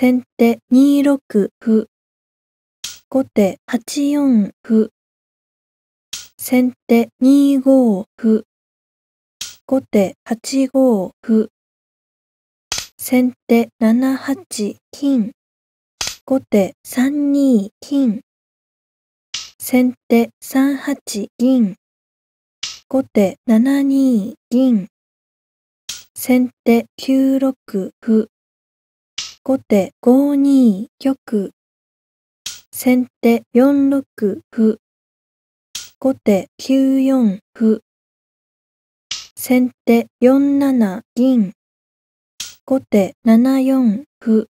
先手2六歩。後手8四歩。先手2五歩。後手8五歩。先手7八金。後手3二金。先手3八銀。後手7二銀。先手9六歩。後手5二玉。先手4六歩。後手9四歩。先手4七銀。後手7四歩。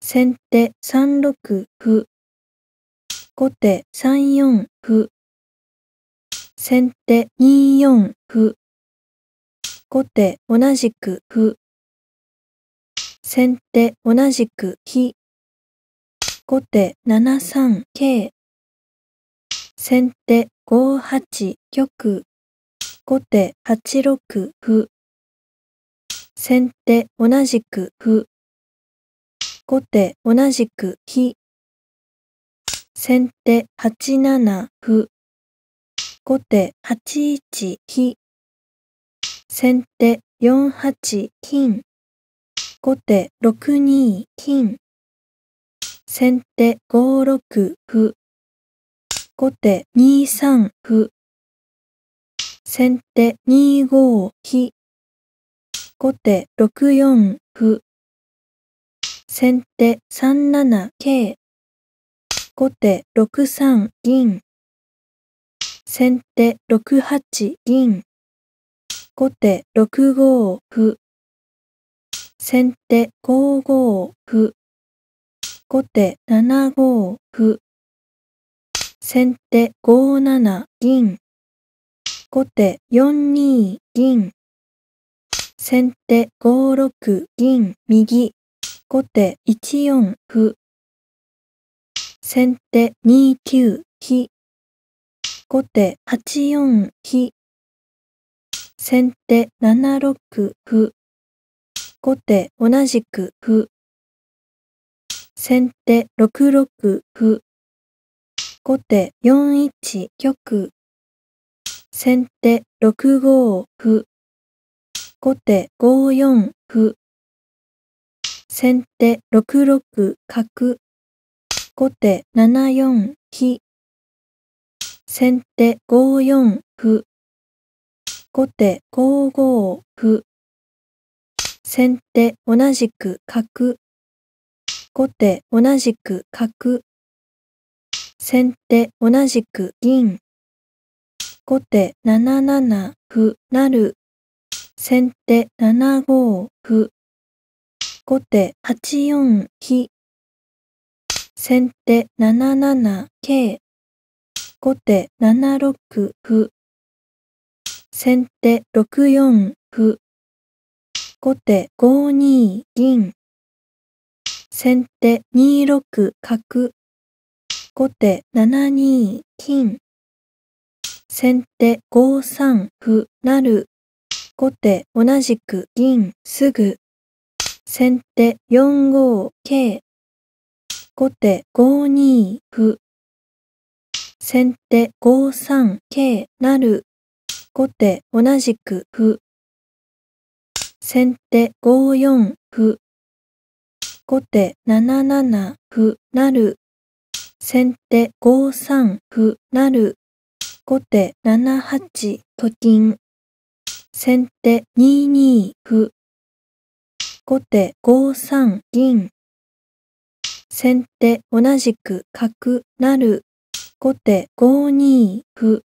先手3六歩。後手3四歩。先手2四歩。後手同じく歩。先手同じく飛。後手7三桂。先手5八玉。後手8六歩。先手同じく歩。後手同じく飛。先手8七歩。後手8一飛。先手4八金。後手6二金。先手5六歩。後手2三歩。先手2五飛。後手6四歩。先手3七桂。後手6三銀。先手6八銀。後手6五歩。先手5五歩。後手7五歩。先手5七銀。後手4二銀。先手5六銀右。後手1四歩。先手2九飛。後手8四飛。先手7六歩。後手同じく歩。先手6六歩。後手4一玉。先手6五歩。後手5四歩。先手6六角。後手7四飛。先手5四歩。後手5五歩。先手同じく角。後手同じく角。先手同じく銀。後手7七歩成。先手7五歩。後手8四飛。先手7七桂。後手7六歩。先手6四歩。後手5二銀。先手2六角。後手7二金。先手5三歩る。後手同じく銀すぐ。先手4五桂。後手5二歩。先手5三桂る。後手同じく歩。先手5四歩。後手7七歩なる。先手5三歩なる。後手7八と金。先手2二歩。後手5三銀。先手同じく角なる。後手5二歩。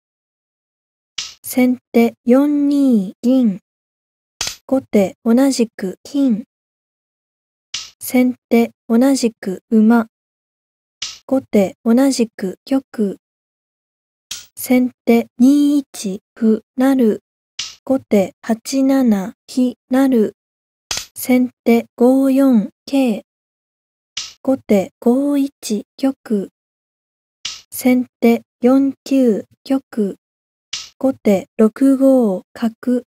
先手4二銀。後手同じく金。先手同じく馬。後手同じく玉。先手2一歩なる。後手8七飛なる。先手5四桂。後手5一玉。先手4九玉。後手6五角。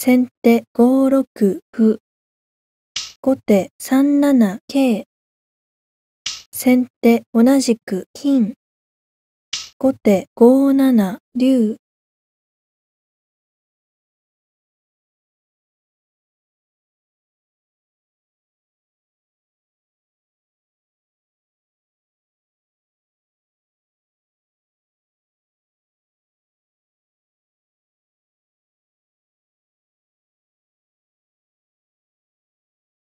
先手5六歩。後手3七桂。先手同じく金。後手5七竜。